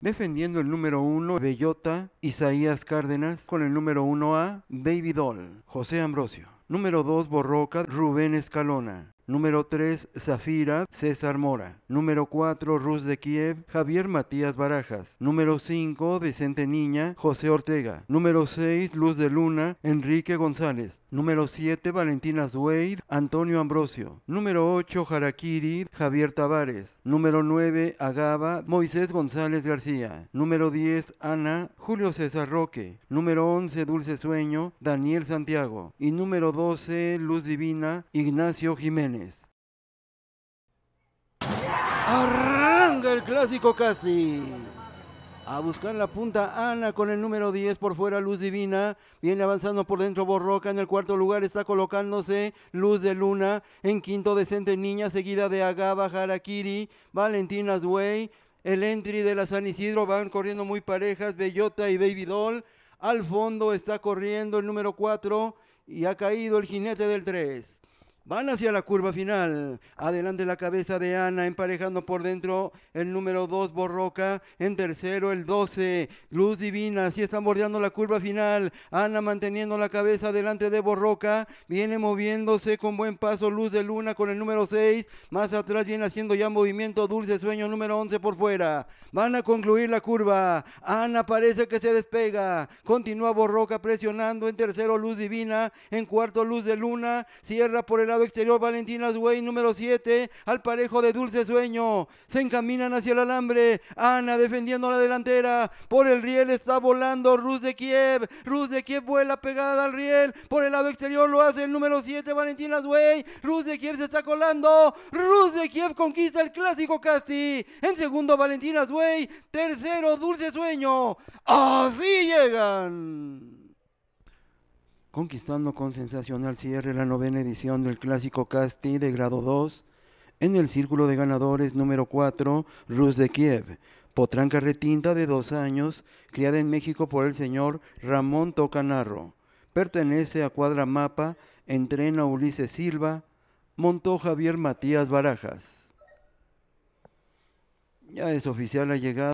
Defendiendo el número 1, Bellota, Isaías Cárdenas, con el número 1A, Baby Doll, José Ambrosio. Número 2, Borroca, Rubén Escalona. Número 3, Zafira César Mora. Número 4, Rus de Kiev, Javier Matías Barajas. Número 5, Decente Niña, José Ortega. Número 6, Luz de Luna, Enrique González. Número 7, Valentina Zweid, Antonio Ambrosio. Número 8, Jarakiri, Javier Tavares. Número 9, Agaba, Moisés González García. Número 10, Ana, Julio César Roque. Número 11, Dulce Sueño, Daniel Santiago. Y número 12, Luz Divina, Ignacio Jiménez. Arranca el clásico casi. A buscar la punta Ana con el número 10 por fuera Luz Divina. Viene avanzando por dentro Borroca. En el cuarto lugar está colocándose Luz de Luna. En quinto decente Niña seguida de Agaba Harakiri. Valentinas Way. El entry de la San Isidro van corriendo muy parejas. Bellota y Baby Doll. Al fondo está corriendo el número 4 y ha caído el jinete del 3. Van hacia la curva final. Adelante la cabeza de Ana, emparejando por dentro el número 2 Borroca. En tercero el 12. Luz Divina. Así están bordeando la curva final. Ana manteniendo la cabeza delante de Borroca. Viene moviéndose con buen paso Luz de Luna con el número 6. Más atrás viene haciendo ya movimiento Dulce Sueño número 11 por fuera. Van a concluir la curva. Ana parece que se despega. Continúa Borroca presionando. En tercero Luz Divina. En cuarto Luz de Luna. Cierra por el lado exterior valentinas way número 7, al parejo de Dulce Sueño. Se encaminan hacia el alambre. Ana defendiendo la delantera. Por el riel está volando Rus de Kiev. Rus de Kiev vuela pegada al riel. Por el lado exterior lo hace el número 7, valentinas wey. Rus de Kiev se está colando. Rus de Kiev conquista el clásico Casti. En segundo, valentinas Wey. Tercero, Dulce Sueño. Así llegan conquistando con sensacional cierre la novena edición del Clásico Casti de grado 2 en el círculo de ganadores número 4, Rus de Kiev. Potranca retinta de dos años, criada en México por el señor Ramón Tocanarro. Pertenece a Cuadra Mapa, entrena Ulises Silva, montó Javier Matías Barajas. Ya es oficial la llegada.